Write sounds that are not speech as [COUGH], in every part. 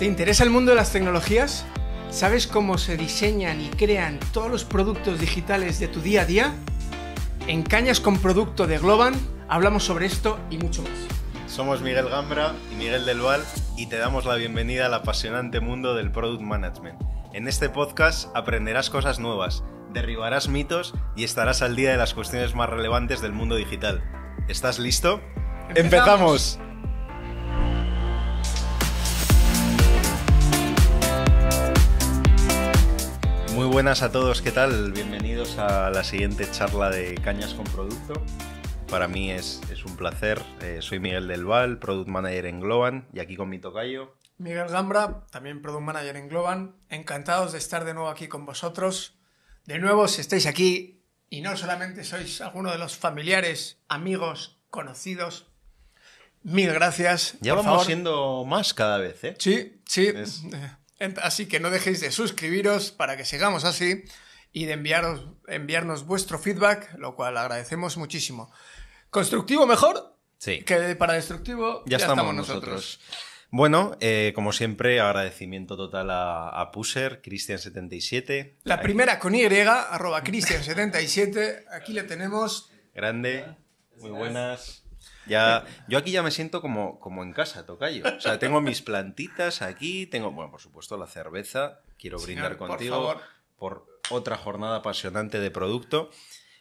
¿Te interesa el mundo de las tecnologías? ¿Sabes cómo se diseñan y crean todos los productos digitales de tu día a día? En Cañas con Producto de Globan hablamos sobre esto y mucho más. Somos Miguel Gambra y Miguel Del Val y te damos la bienvenida al apasionante mundo del Product Management. En este podcast aprenderás cosas nuevas, derribarás mitos y estarás al día de las cuestiones más relevantes del mundo digital. ¿Estás listo? ¡Empezamos! buenas a todos, ¿qué tal? Bienvenidos a la siguiente charla de Cañas con Producto. Para mí es, un placer. Eh, soy Miguel del Val, Product Manager en Globan, y aquí con mi tocayo. Miguel Gambra, también Product Manager en Globan. Encantados de estar de nuevo aquí con vosotros. De nuevo, si estáis aquí y no solamente sois alguno de los familiares, amigos, conocidos, mil gracias. Ya vamos siendo más cada vez, ¿eh? Sí, sí. Eh, Así que no dejéis de suscribiros para que sigamos así y de enviaros, enviarnos vuestro feedback, lo cual agradecemos muchísimo. ¿Constructivo mejor? Sí. Que para destructivo ya, estamos, nosotros. Bueno, eh, como siempre, agradecimiento total a, Puser Cristian77. La primera con Y, arroba Cristian77. Aquí le tenemos. Grande, muy buenas. Ya, yo aquí ya me siento como, como en casa, tocayo. O sea, tengo mis plantitas aquí, tengo, bueno, por supuesto, la cerveza. Quiero brindar contigo por, otra jornada apasionante de producto.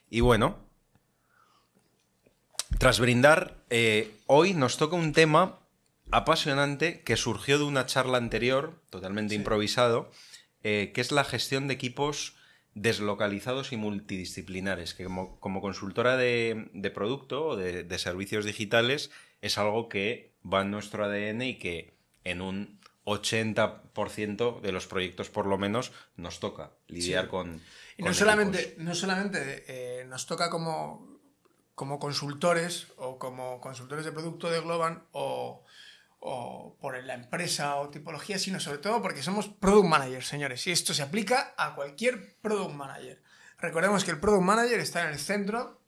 Y bueno, tras brindar, eh, hoy nos toca un tema apasionante que surgió de una charla anterior, totalmente improvisado, eh, que es la gestión de equipos deslocalizados y multidisciplinares, que como, consultora de, producto o de, servicios digitales es algo que va en nuestro ADN y que en un 80% de los proyectos por lo menos nos toca lidiar con... Y no, solamente, no solamente eh, nos toca como, como consultores o como consultores de producto de Globan o, o por la empresa o tipología, sino sobre todo porque somos product managers, señores. Y esto se aplica a cualquier product manager. Recordemos que el product manager está en el centro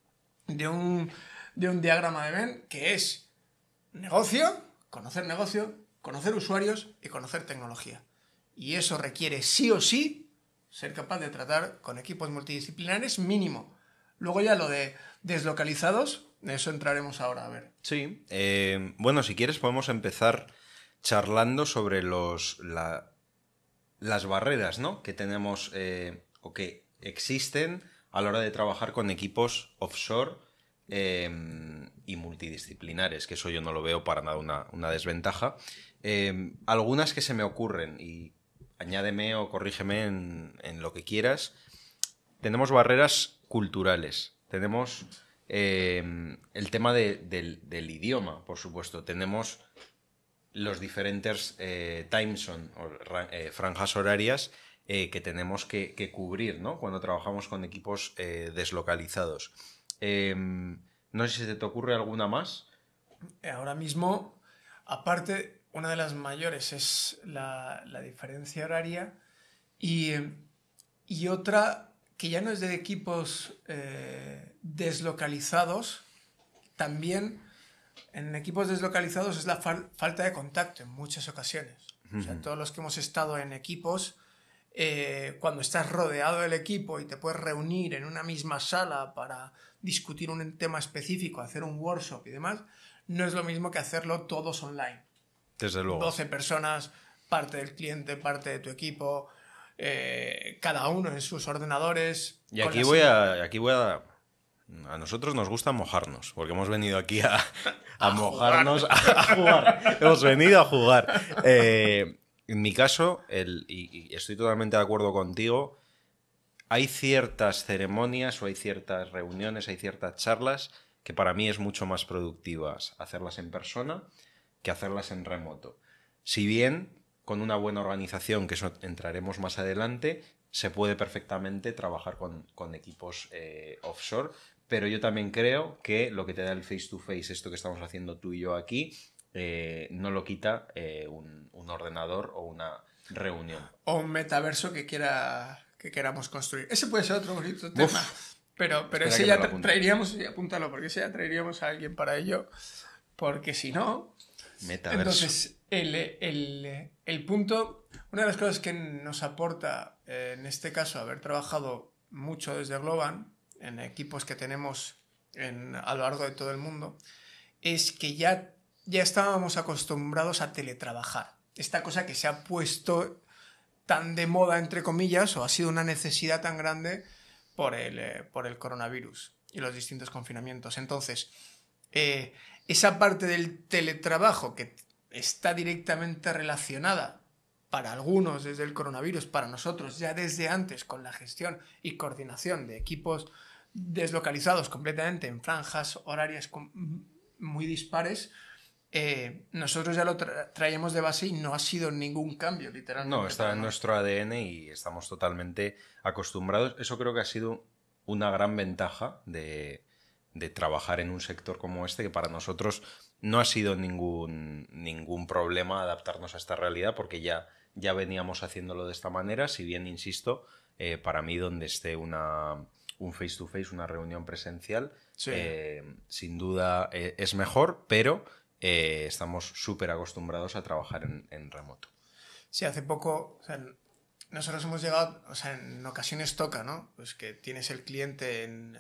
de un, diagrama de Venn que es negocio, conocer negocio, conocer usuarios y conocer tecnología. Y eso requiere sí o sí ser capaz de tratar con equipos multidisciplinares mínimo. Luego ya lo de deslocalizados, eso entraremos ahora, a ver. Sí. Eh, bueno, si quieres podemos empezar charlando sobre los, la, las barreras ¿no? que tenemos eh, o que existen a la hora de trabajar con equipos offshore eh, y multidisciplinares, que eso yo no lo veo para nada una, desventaja. algunas que se me ocurren y añádeme o corrígeme en, en lo que quieras. Tenemos barreras culturales, tenemos Em, el tema del, idioma, por supuesto. Tenemos los diferentes eh, timeson eh, franjas horarias eh, que tenemos que, cubrir cuando trabajamos con equipos eh, deslocalizados. Em, no sé si te ocurre alguna más. Ahora mismo, aparte, una de las mayores es la, diferencia horaria y, otra que ya no es de equipos deslocalizados, también en equipos deslocalizados es la falta de contacto en muchas ocasiones. todos los que hemos estado en equipos, eh, cuando estás rodeado del equipo y te puedes reunir en una misma sala para discutir un tema específico, hacer un workshop y demás, no es lo mismo que hacerlo todos online. Desde luego. 12 personas, parte del cliente, parte de tu equipo, eh, cada uno en sus ordenadores. Y aquí voy, a, aquí voy a a nosotros nos gusta mojarnos, porque hemos venido aquí a, mojarnos, A, jugar. hemos venido a jugar. Eh, en mi caso, y, estoy totalmente de acuerdo contigo, hay ciertas ceremonias o hay ciertas reuniones, hay ciertas charlas que para mí es mucho más productivas hacerlas en persona que hacerlas en remoto. Si bien con una buena organización, que eso entraremos más adelante, se puede perfectamente trabajar con, equipos eh, offshore pero yo también creo que lo que te da el face to face, esto que estamos haciendo tú y yo aquí, eh, no lo quita eh, un, ordenador o una reunión. O un metaverso que, quiera, que queramos construir. Ese puede ser otro bonito tema. Pero, pero ese ya traeríamos, y apúntalo, porque ese ya traeríamos a alguien para ello. Porque si no. Metaverso. Entonces, el, el, el punto. Una de las cosas que nos aporta, eh, en este caso, haber trabajado mucho desde Globan, en equipos que tenemos a lo largo de todo el mundo, es que ya, ya estábamos acostumbrados a teletrabajar. Esta cosa que se ha puesto tan de moda, entre comillas, o ha sido una necesidad tan grande por el, eh, coronavirus y los distintos confinamientos. Entonces, eh, esa parte del teletrabajo que está directamente relacionada para algunos desde el coronavirus, para nosotros ya desde antes con la gestión y coordinación de equipos deslocalizados completamente en franjas horarias muy dispares, eh, nosotros ya lo traemos de base y no ha sido ningún cambio, literalmente. No, está en nuestro ADN y estamos totalmente acostumbrados. Eso creo que ha sido una gran ventaja de, de trabajar en un sector como este, que para nosotros no ha sido ningún, ningún problema adaptarnos a esta realidad, porque ya, ya veníamos haciéndolo de esta manera, si bien, insisto, eh, para mí donde esté una un face-to-face, una reunión presencial, eh, sin duda eh, es mejor, pero eh, estamos súper acostumbrados a trabajar en, remoto. Sí, hace poco, nosotros hemos llegado, o sea, en ocasiones toca, ¿no? Pues que tienes el cliente en,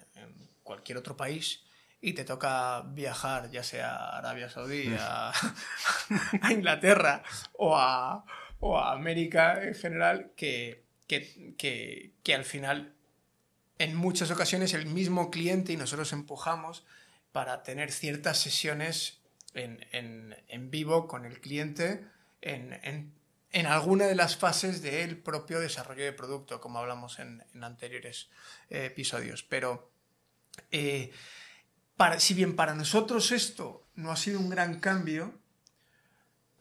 cualquier otro país y te toca viajar, ya sea a Arabia Saudí, mm. [LAUGHS] a, Inglaterra o a, América en general, que al final en muchas ocasiones el mismo cliente y nosotros empujamos para tener ciertas sesiones en, vivo con el cliente en, alguna de las fases del propio desarrollo de producto, como hablamos en, anteriores eh, episodios. Pero eh, para, si bien para nosotros esto no ha sido un gran cambio,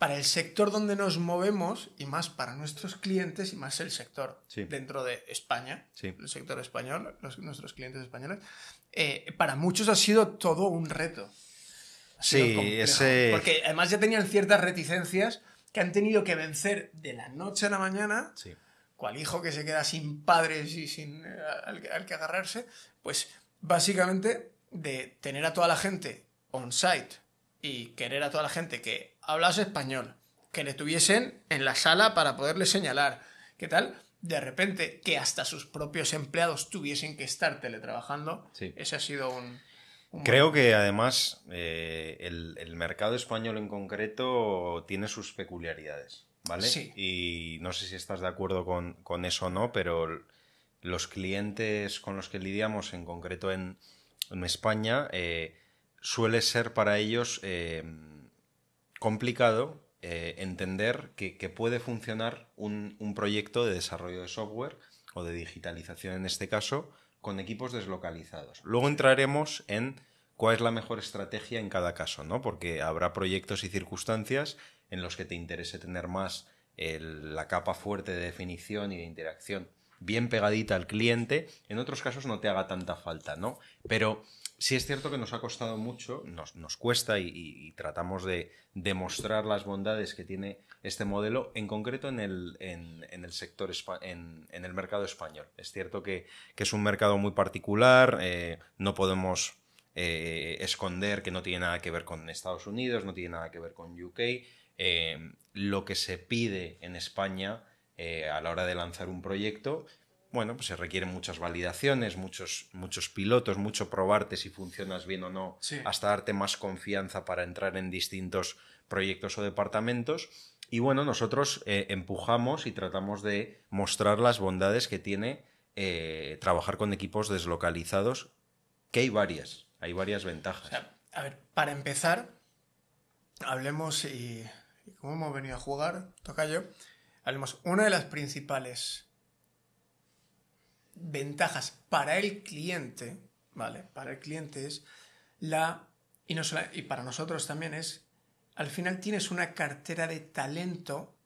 para el sector donde nos movemos y más para nuestros clientes y más el sector dentro de España, el sector español, nuestros clientes españoles, eh, para muchos ha sido todo un reto. sí, ese... Porque además ya tenían ciertas reticencias que han tenido que vencer de la noche a la mañana, cual hijo que se queda sin padres y sin eh, al que agarrarse, pues básicamente de tener a toda la gente on-site y querer a toda la gente que hablase español, que le tuviesen en la sala para poderle señalar, ¿qué tal? De repente, que hasta sus propios empleados tuviesen que estar teletrabajando, sí. ese ha sido un... Creo que además eh, el, mercado español en concreto tiene sus peculiaridades. ¿vale? Sí. Y no sé si estás de acuerdo con, eso o no, pero los clientes con los que lidiamos, en concreto en, España, eh, suele ser para ellos eh, complicado eh, entender que, puede funcionar un, proyecto de desarrollo de software o de digitalización en este caso con equipos deslocalizados. Luego entraremos en cuál es la mejor estrategia en cada caso, ¿no? Porque habrá proyectos y circunstancias en los que te interese tener más la capa fuerte de definición y de interacción bien pegadita al cliente, en otros casos no te haga tanta falta, ¿no? Pero Sí es cierto que nos ha costado mucho, nos, cuesta y, tratamos de demostrar las bondades que tiene este modelo, en concreto en el, sector, en, el mercado español. Es cierto que, es un mercado muy particular, eh, no podemos eh, esconder que no tiene nada que ver con Estados Unidos, no tiene nada que ver con UK. Eh, lo que se pide en España a la hora de lanzar un proyecto bueno, pues se requieren muchas validaciones, muchos, muchos pilotos, mucho probarte si funcionas bien o no, hasta darte más confianza para entrar en distintos proyectos o departamentos. Y bueno, nosotros eh, empujamos y tratamos de mostrar las bondades que tiene eh, trabajar con equipos deslocalizados, que hay varias, hay varias ventajas. a ver, para empezar, hablemos y, y cómo hemos venido a jugar, toca yo. Hablemos, una de las principales ventajas para el cliente, ¿vale? Para el cliente es la... Y, no y para nosotros también es, al final tienes una cartera de talento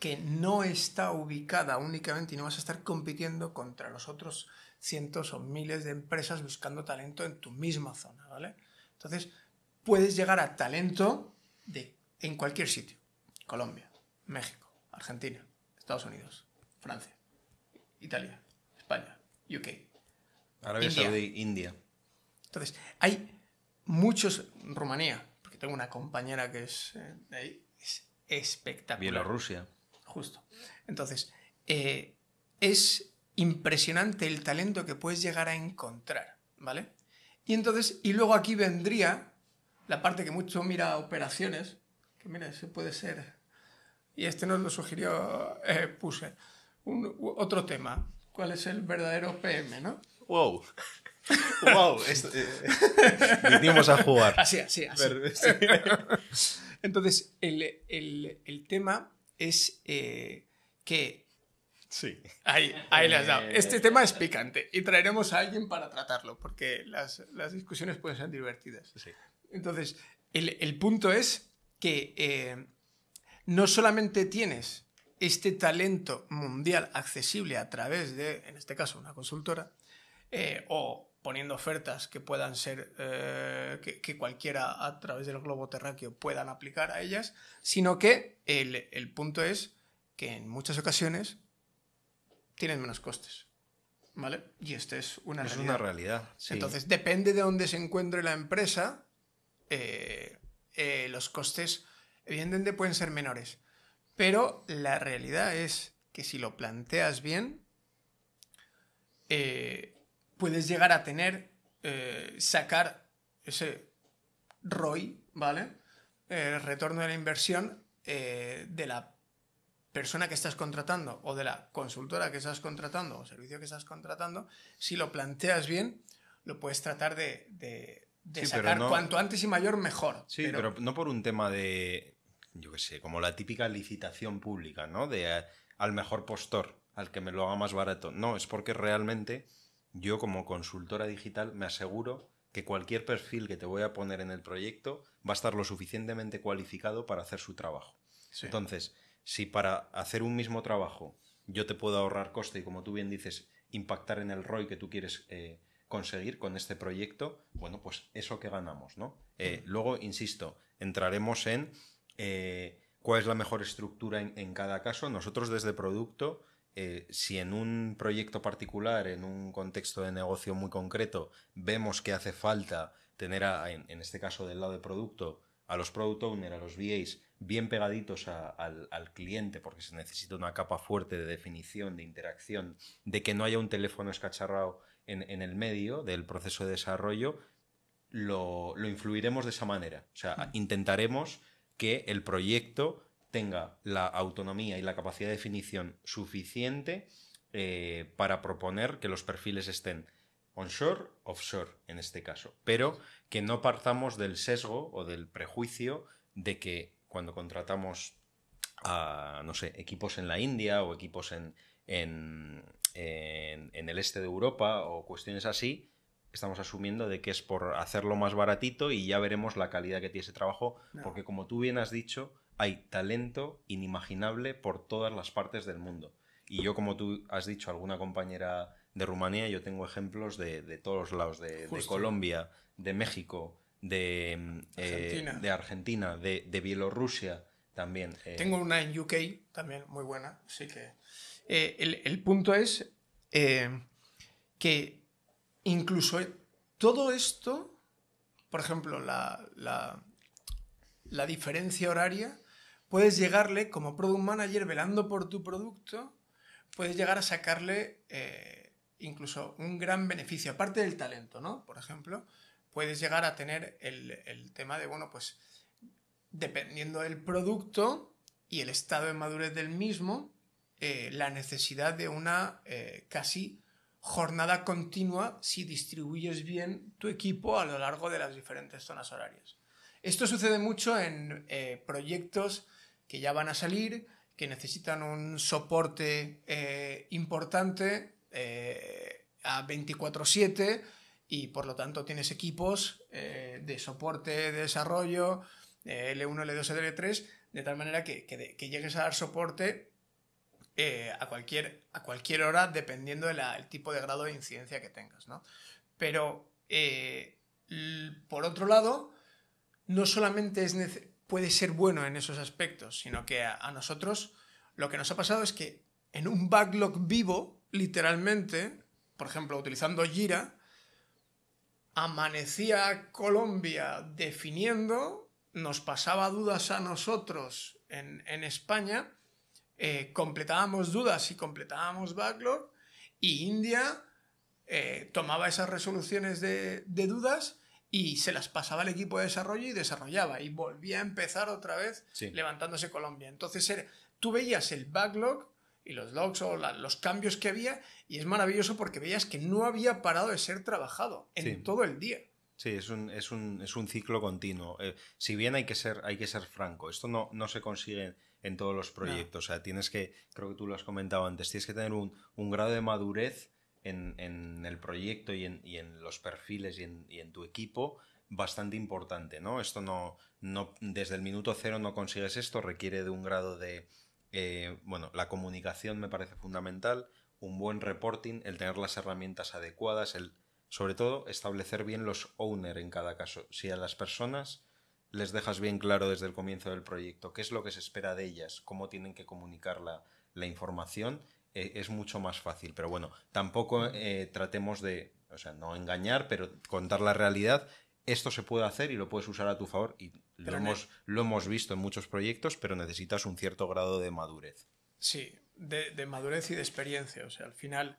que no está ubicada únicamente y no vas a estar compitiendo contra los otros cientos o miles de empresas buscando talento en tu misma zona, ¿vale? Entonces, puedes llegar a talento de, en cualquier sitio. Colombia, México, Argentina, Estados Unidos, Francia, Italia, España, UK. Arabia India. Saudí, India. Entonces, hay muchos. Rumanía, porque tengo una compañera que es eh, espectacular. Bielorrusia. Justo. Entonces, eh, es impresionante el talento que puedes llegar a encontrar, ¿vale? Y entonces, y luego aquí vendría la parte que mucho mira operaciones, que mira, eso puede ser, y este nos lo sugirió, eh, puse, un, otro tema, cuál es el verdadero PM, ¿no? Wow. wow, [LAUGHS] eh, a jugar. Así, así, así. [LAUGHS] Entonces, el, tema es eh, que... Sí. Ahí, le has dado. Este tema es picante y traeremos a alguien para tratarlo, porque las, discusiones pueden ser divertidas. Sí. Entonces, el, el punto es que eh, no solamente tienes este talento mundial accesible a través de, en este caso, una consultora, eh, o poniendo ofertas que puedan ser, eh, que, cualquiera a través del globo terráqueo puedan aplicar a ellas, sino que el, punto es que en muchas ocasiones tienen menos costes. ¿Vale? Y esta es una es una realidad. Entonces, depende de dónde se encuentre la empresa, eh, los costes, evidentemente, pueden ser menores. Pero la realidad es que si lo planteas bien, eh, puedes llegar a tener, eh, sacar ese ROI, ¿vale? El retorno de la inversión eh, de la persona que estás contratando o de la consultora que estás contratando o servicio que estás contratando, si lo planteas bien, lo puedes tratar de, sacar cuanto antes y mayor mejor. Sí, pero no por un tema de, yo qué sé, como la típica licitación pública, ¿no? De eh, al mejor postor, al que me lo haga más barato. No, es porque realmente yo como consultora digital me aseguro que cualquier perfil que te voy a poner en el proyecto va a estar lo suficientemente cualificado para hacer su trabajo. Entonces, si para hacer un mismo trabajo yo te puedo ahorrar coste y como tú bien dices, impactar en el ROI que tú quieres eh, conseguir con este proyecto, bueno, pues eso que ganamos, ¿no? Eh, luego, insisto, entraremos en eh, cuál es la mejor estructura en, cada caso. Nosotros desde producto, eh, si en un proyecto particular, en un contexto de negocio muy concreto, vemos que hace falta tener, en, este caso del lado de producto, a los product owners, a los VAs, bien pegaditos al, cliente, porque se necesita una capa fuerte de definición, de interacción, de que no haya un teléfono escacharrado en, el medio del proceso de desarrollo, lo, influiremos de esa manera. O sea, hmm. intentaremos que el proyecto tenga la autonomía y la capacidad de definición suficiente eh, para proponer que los perfiles estén onshore, offshore en este caso, pero que no partamos del sesgo o del prejuicio de que cuando contratamos a, no sé, equipos en la India o equipos en el este de Europa o cuestiones así, estamos asumiendo de que es por hacerlo más baratito y ya veremos la calidad que tiene ese trabajo, porque como tú bien has dicho, hay talento inimaginable por todas las partes del mundo. Y yo, como tú has dicho, alguna compañera de Rumanía, yo tengo ejemplos de, todos lados, de, Colombia, de México, de eh, Argentina, de, Argentina de, Bielorrusia también. Eh. Tengo una en UK también muy buena, así que... Eh, el, punto es que incluso eh, todo esto, por ejemplo, la, diferencia horaria, puedes llegarle como product manager velando por tu producto, puedes llegar a sacarle eh, incluso un gran beneficio, aparte del talento, ¿no? Por ejemplo, puedes llegar a tener el, tema de, bueno, pues dependiendo del producto y el estado de madurez del mismo, eh, la necesidad de una casi jornada continua si distribuyes bien tu equipo a lo largo de las diferentes zonas horarias. Esto sucede mucho en eh, proyectos que ya van a salir, que necesitan un soporte eh, importante eh, a 24/7 y por lo tanto tienes equipos de soporte, de desarrollo, L1, L2, L3, de tal manera que llegues a dar soporte eh, a, cualquier, a cualquier hora dependiendo del tipo de grado de incidencia que tengas. ¿no? Pero, eh, por otro lado, no solamente es puede ser bueno en esos aspectos, sino que a, nosotros lo que nos ha pasado es que en un backlog vivo, literalmente, por ejemplo, utilizando gira amanecía Colombia definiendo, nos pasaba dudas a nosotros en, en España eh, completábamos dudas y completábamos backlog y India eh, tomaba esas resoluciones de, dudas y se las pasaba al equipo de desarrollo y desarrollaba y volvía a empezar otra vez levantándose Colombia. Entonces tú veías el backlog y los logs o los cambios que había y es maravilloso porque veías que no había parado de ser trabajado en todo el día. Sí, es un, ciclo continuo. Eh, si bien hay que ser, hay que ser franco, esto no, no se consigue en todos los proyectos. O sea, tienes que, creo que tú lo has comentado antes, tienes que tener un, un grado de madurez en, en el proyecto y en, y en, los perfiles y en, y en tu equipo bastante importante, ¿no? Esto no, no, desde el minuto cero no consigues esto, requiere de un grado de, eh, bueno, la comunicación me parece fundamental, un buen reporting, el tener las herramientas adecuadas, el, sobre todo establecer bien los owner en cada caso. Si a las personas les dejas bien claro desde el comienzo del proyecto qué es lo que se espera de ellas, cómo tienen que comunicar la, información, e, es mucho más fácil. Pero bueno, tampoco eh, tratemos de, o sea, no engañar, pero contar la realidad. Esto se puede hacer y lo puedes usar a tu favor y lo, hemos, lo hemos visto en muchos proyectos, pero necesitas un cierto grado de madurez. Sí, de, madurez y de experiencia. O sea, al final...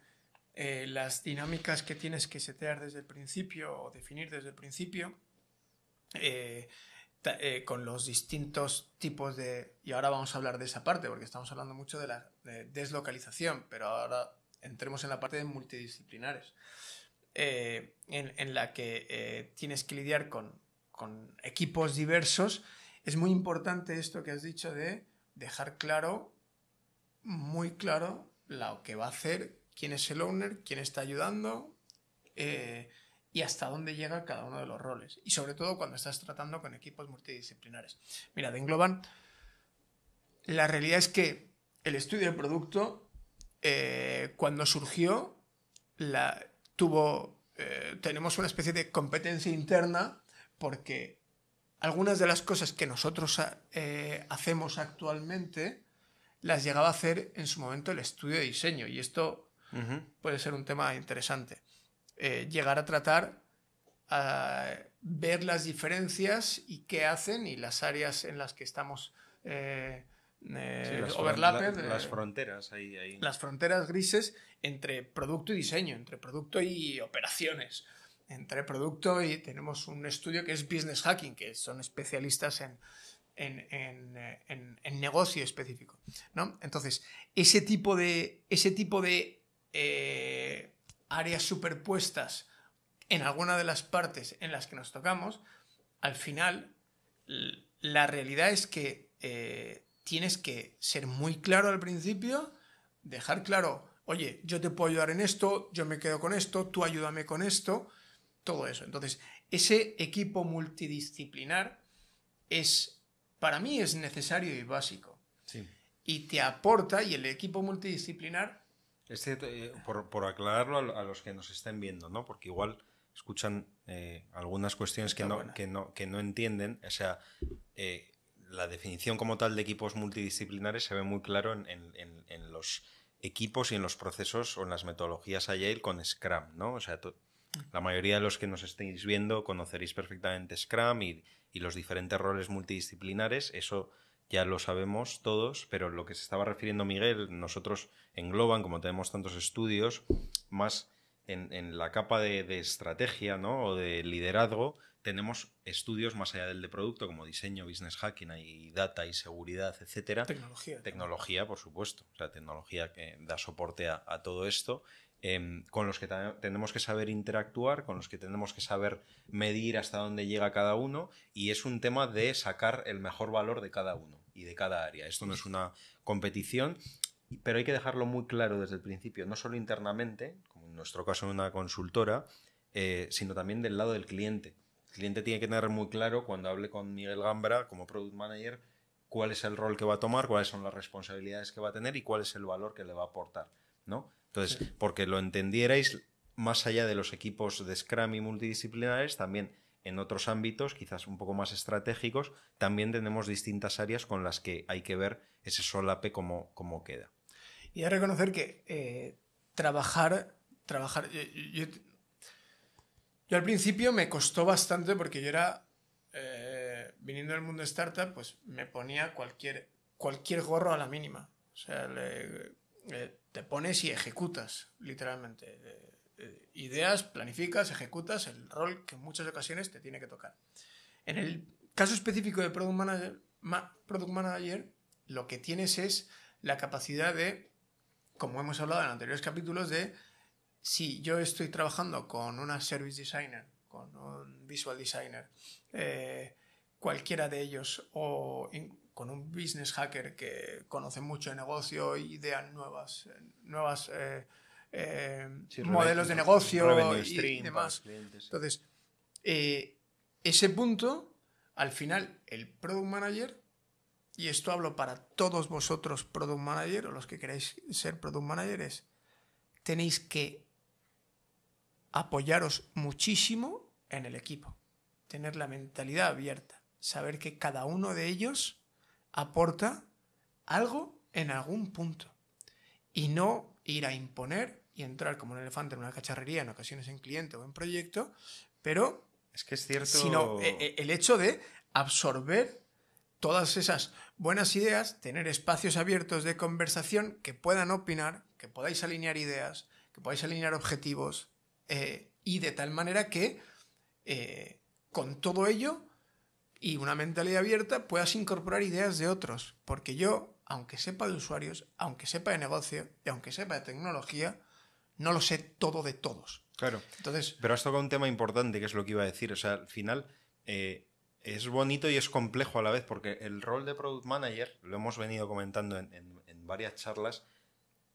Eh, las dinámicas que tienes que setear desde el principio o definir desde el principio, eh, eh, con los distintos tipos de... Y ahora vamos a hablar de esa parte, porque estamos hablando mucho de la deslocalización, pero ahora entremos en la parte de multidisciplinares, eh, en, la que eh, tienes que lidiar con, con, equipos diversos. Es muy importante esto que has dicho de dejar claro, muy claro, lo que va a hacer, quién es el owner, quién está ayudando. Eh, y hasta dónde llega cada uno de los roles. Y sobre todo cuando estás tratando con equipos multidisciplinares. Mira, de Engloban, la realidad es que el estudio del producto, eh, cuando surgió, la, tuvo, eh, tenemos una especie de competencia interna porque algunas de las cosas que nosotros eh, hacemos actualmente las llegaba a hacer en su momento el estudio de diseño. Y esto puede ser un tema interesante. Eh, llegar a tratar, a ver las diferencias y qué hacen y las áreas en las que estamos eh, eh, las fronteras Las fronteras grises entre producto y diseño, entre producto y operaciones. Entre producto y tenemos un estudio que es business hacking, que son especialistas en, en, negocio específico. ¿no? Entonces, ese tipo de, ese tipo de áreas superpuestas en alguna de las partes en las que nos tocamos, al final la realidad es que eh, tienes que ser muy claro al principio, dejar claro, oye, yo te puedo ayudar en esto, yo me quedo con esto, tú ayúdame con esto, todo eso. Entonces, ese equipo multidisciplinar es, para mí, es necesario y básico. Y te aporta, y el equipo multidisciplinar este, por, por, aclararlo a, los que nos estén viendo, ¿no? Porque igual escuchan eh, algunas cuestiones que no, que no, que, no, entienden. O sea, eh, la definición como tal de equipos multidisciplinares se ve muy claro en, en, en, los equipos y en los procesos o en las metodologías Agile con Scrum, ¿no? O sea, la mayoría de los que nos estéis viendo conoceréis perfectamente Scrum y, y los diferentes roles multidisciplinares. Eso ya lo sabemos todos, pero lo que se estaba refiriendo Miguel, nosotros engloban, como tenemos tantos estudios, más en, la capa de, estrategia ¿no? o de liderazgo, tenemos estudios más allá del de producto, como diseño, business hacking y data y seguridad, etcétera. Tecnología. Tecnología, por supuesto. O tecnología que da soporte a todo esto. Em, con los que tenemos que saber interactuar, con los que tenemos que saber medir hasta dónde llega cada uno, y es un tema de sacar el mejor valor de cada uno y de cada área. Esto no es una competición, pero hay que dejarlo muy claro desde el principio, no solo internamente, como en nuestro caso en una consultora, eh, sino también del lado del cliente. El cliente tiene que tener muy claro cuando hable con Miguel Gambra como Product Manager cuál es el rol que va a tomar, cuáles son las responsabilidades que va a tener y cuál es el valor que le va a aportar. ¿no? Entonces, porque lo entendierais más allá de los equipos de Scrum y multidisciplinares, también en otros ámbitos, quizás un poco más estratégicos, también tenemos distintas áreas con las que hay que ver ese solape como cómo queda. Y a reconocer que eh, trabajar, trabajar, yo, al principio me costó bastante porque yo era, eh, viniendo del mundo startup, pues me ponía cualquier, cualquier gorro a la mínima. O sea, eh, te pones y ejecutas, literalmente. Eh, eh, ideas, planificas, ejecutas el rol que en muchas ocasiones te tiene que tocar. En el caso específico de Product Manager, Product Manager lo que tienes es la capacidad de, como hemos hablado en anteriores capítulos, de si yo estoy trabajando con una Service Designer, con un Visual Designer, eh, cualquiera de ellos, o con un business hacker que conoce mucho de negocio y idean nuevas, nuevas eh, eh, modelos de negocio y, demás. Entonces, eh, ese punto, al final, el product manager, y esto hablo para todos vosotros, product managers o los que queráis ser product managers, tenéis que apoyaros muchísimo en el equipo, tener la mentalidad abierta, saber que cada uno de ellos aporta algo en algún punto. Y no ir a imponer y entrar como un elefante en una cacharrería, en ocasiones en cliente o en proyecto, pero... Es que es cierto... Sino eh, eh, el hecho de absorber todas esas buenas ideas, tener espacios abiertos de conversación que puedan opinar, que podáis alinear ideas, que podáis alinear objetivos, eh, y de tal manera que con todo ello y una mentalidad abierta puedas incorporar ideas de otros. Porque yo, aunque sepa de usuarios, aunque sepa de negocio y aunque sepa de tecnología, no lo sé todo de todos. Claro. Entonces, Pero has tocado un tema importante, que es lo que iba a decir. O sea, al final eh, es bonito y es complejo a la vez, porque el rol de Product Manager, lo hemos venido comentando en, en varias charlas,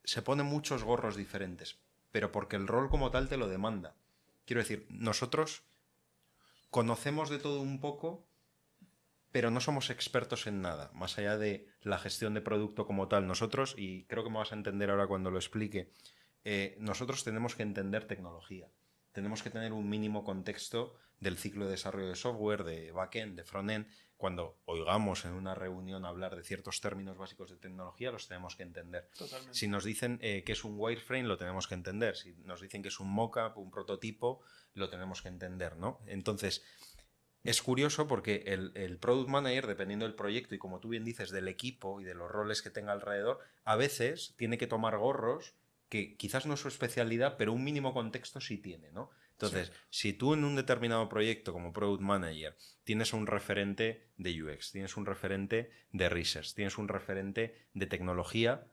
se pone muchos gorros diferentes, pero porque el rol como tal te lo demanda. Quiero decir, nosotros conocemos de todo un poco, pero no somos expertos en nada, más allá de la gestión de producto como tal. Nosotros, y creo que me vas a entender ahora cuando lo explique, eh, nosotros tenemos que entender tecnología. Tenemos que tener un mínimo contexto del ciclo de desarrollo de software, de backend, de frontend. Cuando oigamos en una reunión hablar de ciertos términos básicos de tecnología, los tenemos que entender. Si nos dicen eh, que es un wireframe, lo tenemos que entender. Si nos dicen que es un mockup, un prototipo, lo tenemos que entender, ¿no? Entonces, es curioso porque el, product manager, dependiendo del proyecto y como tú bien dices, del equipo y de los roles que tenga alrededor, a veces tiene que tomar gorros que quizás no es su especialidad, pero un mínimo contexto sí tiene, ¿no? Entonces, si tú en un determinado proyecto como product manager tienes un referente de UX, tienes un referente de research, tienes un referente de tecnología,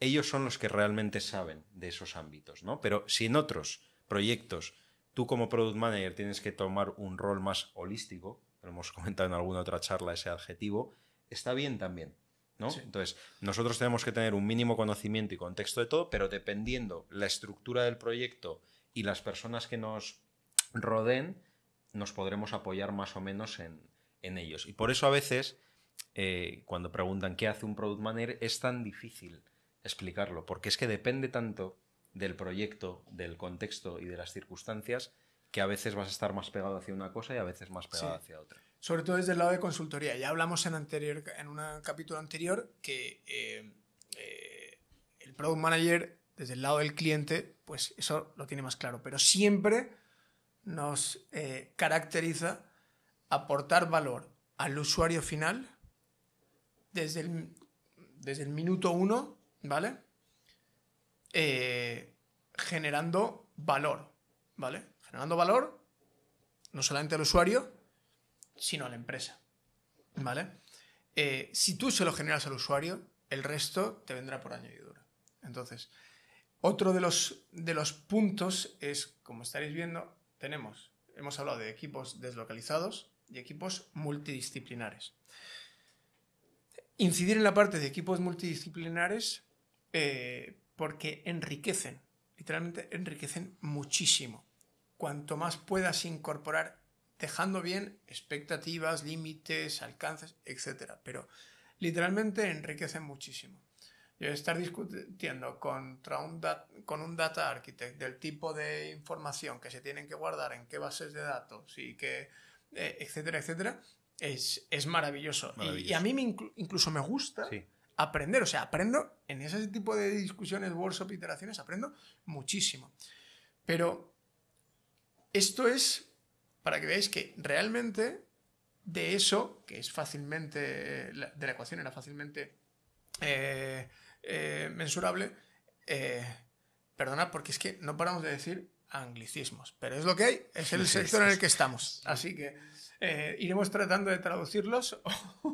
ellos son los que realmente saben de esos ámbitos, ¿no? Pero si en otros proyectos Tú como product manager tienes que tomar un rol más holístico, lo hemos comentado en alguna otra charla ese adjetivo, está bien también. ¿no? Entonces, nosotros tenemos que tener un mínimo conocimiento y contexto de todo, pero dependiendo la estructura del proyecto y las personas que nos rodeen, nos podremos apoyar más o menos en, ellos. Y por eso a veces, eh, cuando preguntan qué hace un product manager, es tan difícil explicarlo, porque es que depende tanto del proyecto, del contexto y de las circunstancias, que a veces vas a estar más pegado hacia una cosa y a veces más pegado hacia otra. Sobre todo desde el lado de consultoría. Ya hablamos en, anterior, en un capítulo anterior que eh, eh, el product manager, desde el lado del cliente, pues eso lo tiene más claro. Pero siempre nos eh, caracteriza aportar valor al usuario final desde el, desde el minuto uno, ¿vale? Eh, generando valor, ¿vale? Generando valor no solamente al usuario, sino a la empresa, ¿vale? Eh, si tú se lo generas al usuario, el resto te vendrá por añadidura. Entonces, otro de los, de los puntos es, como estaréis viendo, tenemos, hemos hablado de equipos deslocalizados y equipos multidisciplinares. Incidir en la parte de equipos multidisciplinares eh, porque enriquecen, literalmente enriquecen muchísimo. Cuanto más puedas incorporar, dejando bien expectativas, límites, alcances, etc. Pero literalmente enriquecen muchísimo. Yo estar discutiendo con un data architect del tipo de información que se tienen que guardar, en qué bases de datos y qué, eh, etcétera, etcétera, es, maravilloso. Y, a mí incluso me gusta. Sí aprender. O sea, aprendo en ese tipo de discusiones, workshop, iteraciones, aprendo muchísimo. Pero esto es para que veáis que realmente de eso, que es fácilmente, de la ecuación era fácilmente eh, eh, mensurable, eh, perdonad porque es que no paramos de decir anglicismos, pero es lo que hay, es el sector en el que estamos. Así que iremos tratando de traducirlos o, [LAUGHS]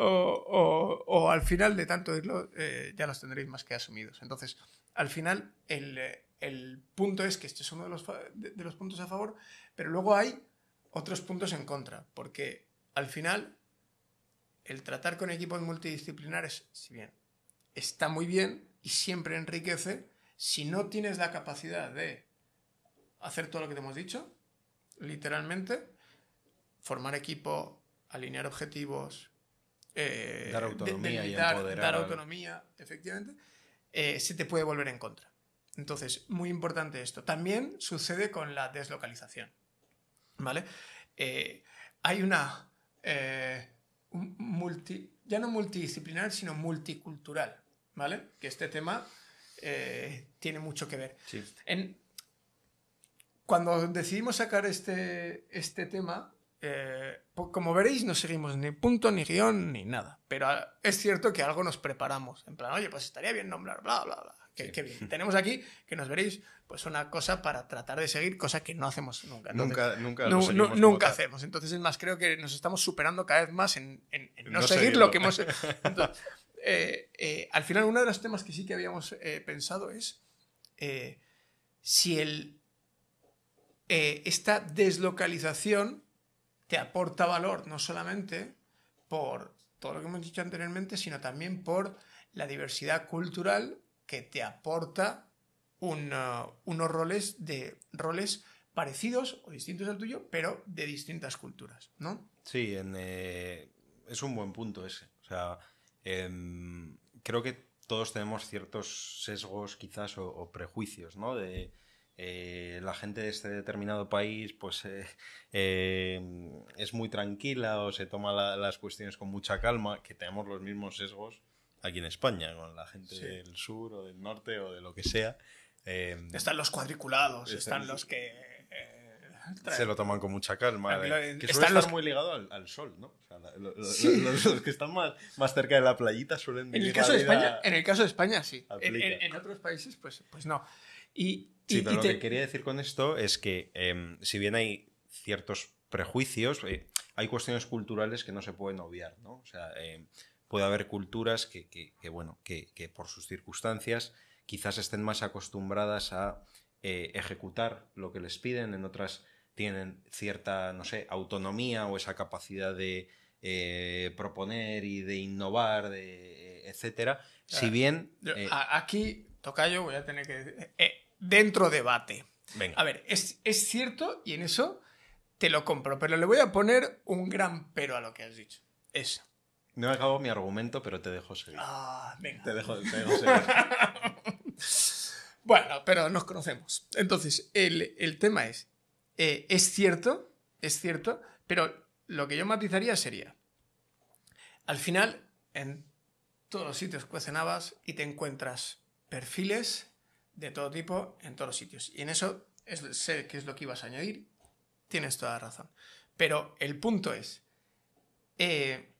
o, al final de tanto eh, ya los tendréis más que asumidos. Entonces, al final, el, eh, punto es que este es uno de los, de los puntos a favor, pero luego hay otros puntos en contra, porque al final el tratar con equipos multidisciplinares, si bien está muy bien y siempre enriquece, si no tienes la capacidad de hacer todo lo que te hemos dicho, literalmente, formar equipo, alinear objetivos, eh, dar autonomía y autonomía, efectivamente, eh, se te puede volver en contra. Entonces, muy importante esto. También sucede con la deslocalización. ¿Vale? Eh, hay una multi, ya no multidisciplinar, sino multicultural. ¿Vale? Que este tema tiene mucho que ver. cuando decidimos sacar este, este tema, eh, como veréis, no seguimos ni punto, ni guión, ni nada. Pero ah, es cierto que algo nos preparamos. En plan, oye, pues estaría bien nombrar, bla, bla, bla. Que, bien. Tenemos aquí, que nos veréis, pues una cosa para tratar de seguir, cosa que no hacemos nunca. nunca, nunca, nunca hacemos. Entonces, es más, creo que nos estamos superando cada vez más en, no, seguir lo que hemos. [LAUGHS] Eh, eh, al final, uno de los temas que sí que habíamos pensado es si el, esta deslocalización te aporta valor no solamente por todo lo que hemos dicho anteriormente, sino también por la diversidad cultural que te aporta eh, unos roles de roles parecidos o distintos al tuyo, pero de distintas culturas, ¿no? Sí, eh, es un buen punto ese. O sea, em, creo que todos tenemos ciertos sesgos quizás o, prejuicios, ¿no? Eh, la gente de este determinado país pues eh, eh, es muy tranquila o se toma las cuestiones con mucha calma, que tenemos los mismos sesgos aquí en España, con la gente del sur o del norte o de lo que sea. están los cuadriculados, están, los que... se lo toman con mucha calma. que están muy ligados al, sol, ¿no? los, que están más, cerca de la playita suelen... En el, caso de España, en sí. En, otros países, pues, pues no. Y, sí, pero lo que quería decir con esto es que em, si bien hay ciertos prejuicios, eh, hay cuestiones culturales que no se pueden obviar, ¿no? O sea, em, puede haber culturas que, bueno, que, por sus circunstancias quizás estén más acostumbradas a eh, ejecutar lo que les piden, en otras tienen cierta, no sé, autonomía o esa capacidad de eh, proponer y de innovar, de, etcétera. Si ah, bien. aquí Toca yo, voy a tener que... Eh, eh, dentro debate. Venga. A ver, es, cierto y en eso te lo compro, pero le voy a poner un gran pero a lo que has dicho. Eso. No acabo mi argumento, pero te dejo seguir. Ah, venga. Te dejo, te dejo seguir. [LAUGHS] bueno, pero nos conocemos. Entonces, el, tema es, eh, es cierto, es cierto, pero lo que yo matizaría sería, al final, en todos los sitios cuecen habas y te encuentras perfiles de todo tipo en todos los sitios. Y en eso es, sé que es lo que ibas a añadir. Tienes toda la razón. Pero el punto es, eh,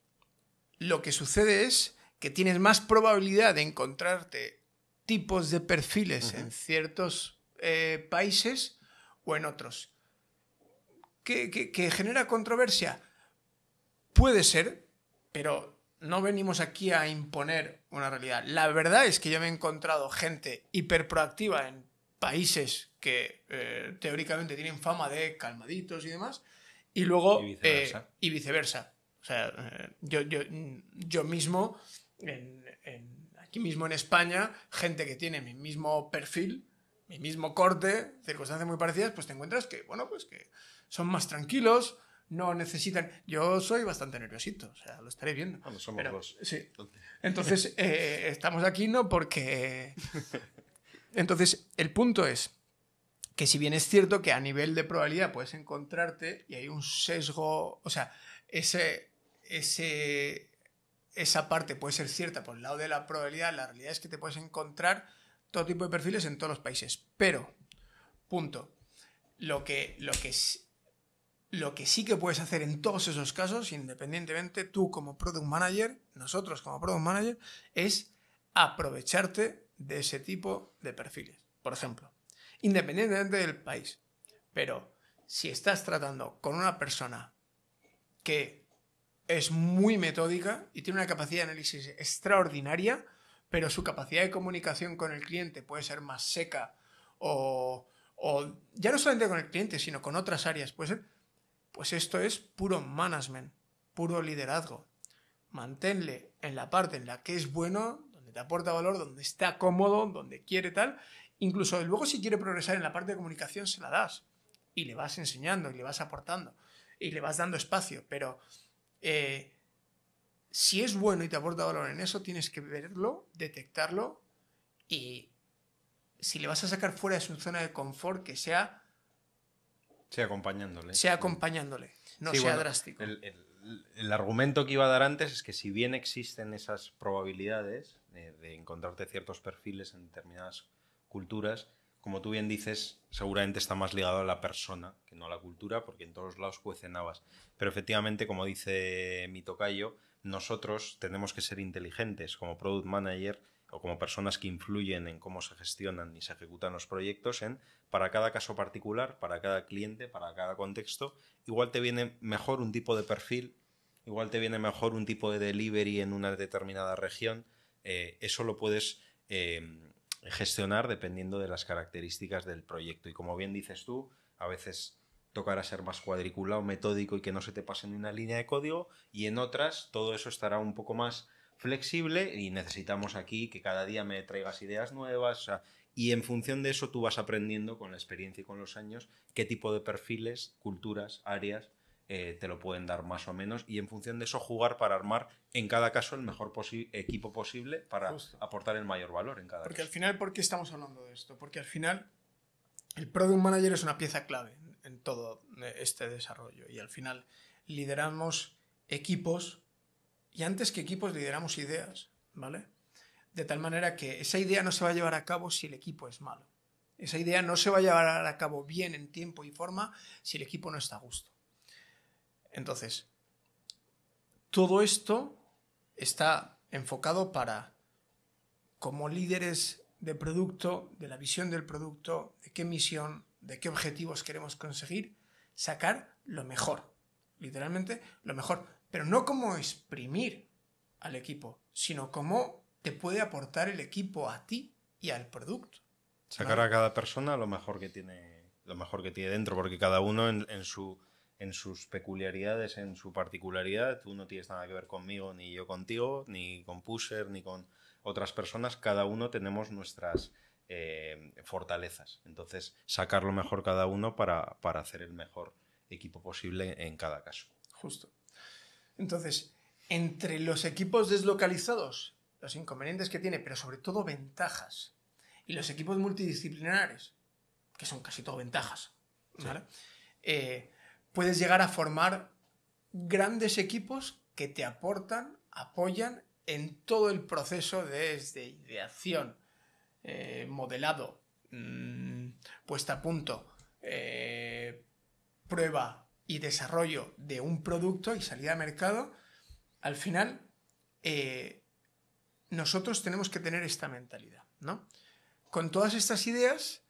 lo que sucede es que tienes más probabilidad de encontrarte tipos de perfiles en ciertos eh, países o en otros. ¿Qué que genera controversia? Puede ser, pero no venimos aquí a imponer una realidad. La verdad es que yo me he encontrado gente hiperproactiva en países que eh, teóricamente tienen fama de calmaditos y demás, y luego... Y viceversa. Eh, o sea, eh, yo, mismo, aquí mismo en España, gente que tiene mi mismo perfil, mi mismo corte, circunstancias muy parecidas, pues te encuentras que, bueno, pues que son más tranquilos, no necesitan. Yo soy bastante nerviosito, o sea, lo estaré viendo. somos dos. Sí. Entonces, [LAUGHS] eh, estamos aquí no porque. Entonces, el punto es que, si bien es cierto que a nivel de probabilidad puedes encontrarte y hay un sesgo, o sea, ese, ese, esa parte puede ser cierta por el lado de la probabilidad, la realidad es que te puedes encontrar todo tipo de perfiles en todos los países. Pero, punto. Lo que, lo que es lo que sí que puedes hacer en todos esos casos, independientemente tú como product manager, nosotros como product manager, es aprovecharte de ese tipo de perfiles. Por ejemplo, independientemente del país. Pero si estás tratando con una persona que es muy metódica y tiene una capacidad de análisis extraordinaria, pero su capacidad de comunicación con el cliente puede ser más seca o, ya no solamente con el cliente, sino con otras áreas, puede ser pues esto es puro management, puro liderazgo. Manténle en la parte en la que es bueno, donde te aporta valor, donde está cómodo, donde quiere tal. Incluso luego si quiere progresar en la parte de comunicación se la das y le vas enseñando y le vas aportando y le vas dando espacio. Pero eh, si es bueno y te aporta valor en eso, tienes que verlo, detectarlo y si le vas a sacar fuera de su zona de confort, que sea sea acompañándole. Sea acompañándole, no sea drástico. El, argumento que iba a dar antes es que si bien existen esas probabilidades de, encontrarte ciertos perfiles en determinadas culturas, como tú bien dices, seguramente está más ligado a la persona que no a la cultura, porque en todos lados cuecen Pero efectivamente, como dice mi tocayo, nosotros tenemos que ser inteligentes como product manager o como personas que influyen en cómo se gestionan y se ejecutan los proyectos en para cada caso particular, para cada cliente, para cada contexto, igual te viene mejor un tipo de perfil, igual te viene mejor un tipo de delivery en una determinada región, eh, eso lo puedes eh, gestionar dependiendo de las características del proyecto. Y como bien dices tú, a veces tocará ser más cuadriculado, metódico y que no se te pase ni una línea de código, y en otras todo eso estará un poco más flexible y necesitamos aquí que cada día me traigas ideas nuevas. y en función de eso tú vas aprendiendo con la experiencia y con los años qué tipo de perfiles, culturas, áreas eh, te lo pueden dar más o menos y en función de eso jugar para armar en cada caso el mejor equipo posible para aportar el mayor valor en cada Porque al final, ¿por qué estamos hablando de esto? Porque al final el Product Manager es una pieza clave en todo eh, este desarrollo y al final lideramos equipos y antes que equipos lideramos ideas, ¿vale? De tal manera que esa idea no se va a llevar a cabo si el equipo es malo. Esa idea no se va a llevar a cabo bien en tiempo y forma si el equipo no está a gusto. Entonces, todo esto está enfocado para, como líderes de producto, de la visión del producto, de qué misión, de qué objetivos queremos conseguir, sacar lo mejor. Literalmente, lo mejor pero no como exprimir al equipo, sino como te puede aportar el equipo a ti y al producto. Sacar a cada persona lo mejor que tiene, lo mejor que tiene dentro, porque cada uno en, su, en sus peculiaridades, en su particularidad, tú no tienes nada que ver conmigo, ni yo contigo, ni con Pusher, ni con otras personas, cada uno tenemos nuestras eh, fortalezas. Entonces, sacar lo mejor cada uno para hacer el mejor equipo posible en cada caso. Justo. Entonces, entre los equipos deslocalizados, los inconvenientes que tiene, pero sobre todo ventajas, y los equipos multidisciplinares, que son casi todo ventajas, eh, puedes llegar a formar grandes equipos que te aportan, apoyan en todo el proceso desde ideación, eh, modelado, mm, puesta a punto, eh, prueba, y desarrollo de un producto y salida a mercado, al final eh, nosotros tenemos que tener esta mentalidad, ¿no? Con todas estas ideas,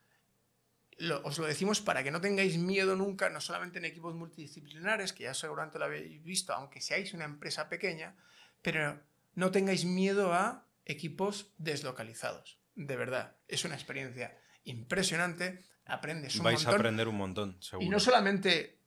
os lo decimos para que no tengáis miedo nunca, no solamente en equipos multidisciplinares, que ya seguramente lo habéis visto, aunque seáis una empresa pequeña, pero no tengáis miedo a equipos deslocalizados. De verdad, es una experiencia impresionante, aprendes un Vais montón. a aprender un montón, seguro. Y no solamente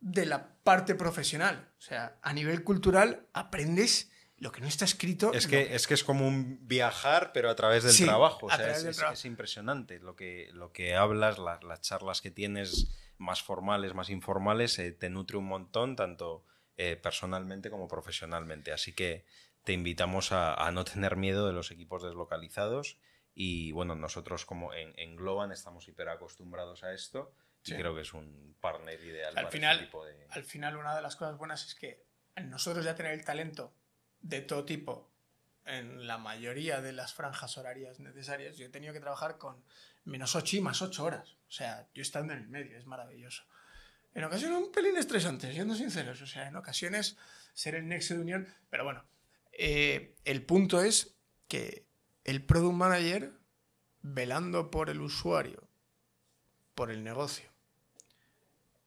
de la parte profesional. O sea, a nivel cultural aprendes lo que no está escrito. Es que, es, como un viajar, pero a través del trabajo. es, impresionante lo que, lo que hablas, las charlas que tienes, más formales, más informales, eh, te nutre un montón, tanto eh, personalmente como profesionalmente. Así que te invitamos a, no tener miedo de los equipos deslocalizados. Y bueno, nosotros como en, en Globan estamos hiperacostumbrados a esto creo que es un partner ideal al para final, tipo de... Al final, una de las cosas buenas es que nosotros ya tener el talento de todo tipo en la mayoría de las franjas horarias necesarias, yo he tenido que trabajar con menos 8 y más 8 horas. O sea, yo estando en el medio, es maravilloso. En ocasiones un pelín estresante, siendo sinceros. O sea, en ocasiones ser el nexo de unión. Pero bueno, eh, el punto es que el product manager, velando por el usuario, por el negocio,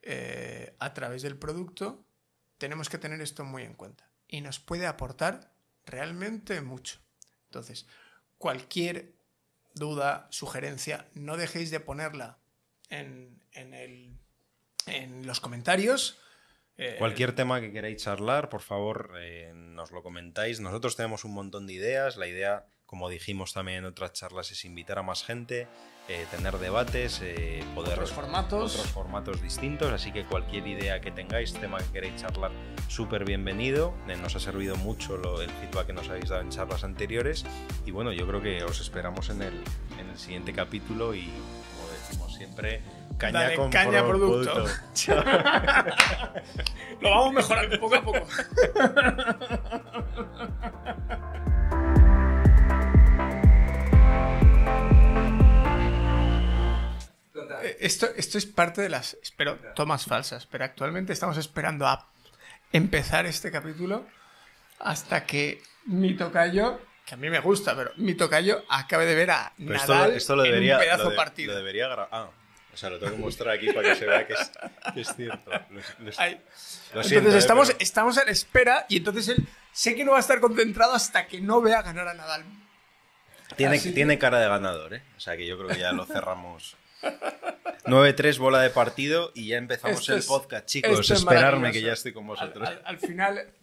eh, a través del producto, tenemos que tener esto muy en cuenta y nos puede aportar realmente mucho. Entonces, cualquier duda, sugerencia, no dejéis de ponerla en, el, en los comentarios. Eh, cualquier tema que queráis charlar, por favor, eh, nos lo comentáis. Nosotros tenemos un montón de ideas. La idea como dijimos también en otras charlas, es invitar a más gente, eh, tener debates, eh, poder... Otros formatos. Otros formatos distintos, así que cualquier idea que tengáis, tema que queréis charlar, súper bienvenido. Eh, nos ha servido mucho lo, el feedback que nos habéis dado en charlas anteriores y bueno, yo creo que os esperamos en el, en el siguiente capítulo y como decimos siempre... Caña con producto. [LAUGHS] lo vamos a mejorar poco a poco. [LAUGHS] esto, esto es parte de las espero, tomas falsas, pero actualmente estamos esperando a empezar este capítulo hasta que mi tocayo, que a mí me gusta, pero mi tocayo acabe de ver a Nadal esto, debería, un pedazo partido. debería Ah. O sea, lo tengo que mostrar aquí para que se vea que es, cierto. entonces, estamos, estamos en espera y entonces él sé que no va a estar concentrado hasta que no vea ganar a Nadal. Tiene, tiene cara de ganador, ¿eh? O sea, que yo creo que ya lo cerramos. 9-3 bola de partido y ya empezamos el podcast, chicos. Esperarme que ya estoy con vosotros. al final,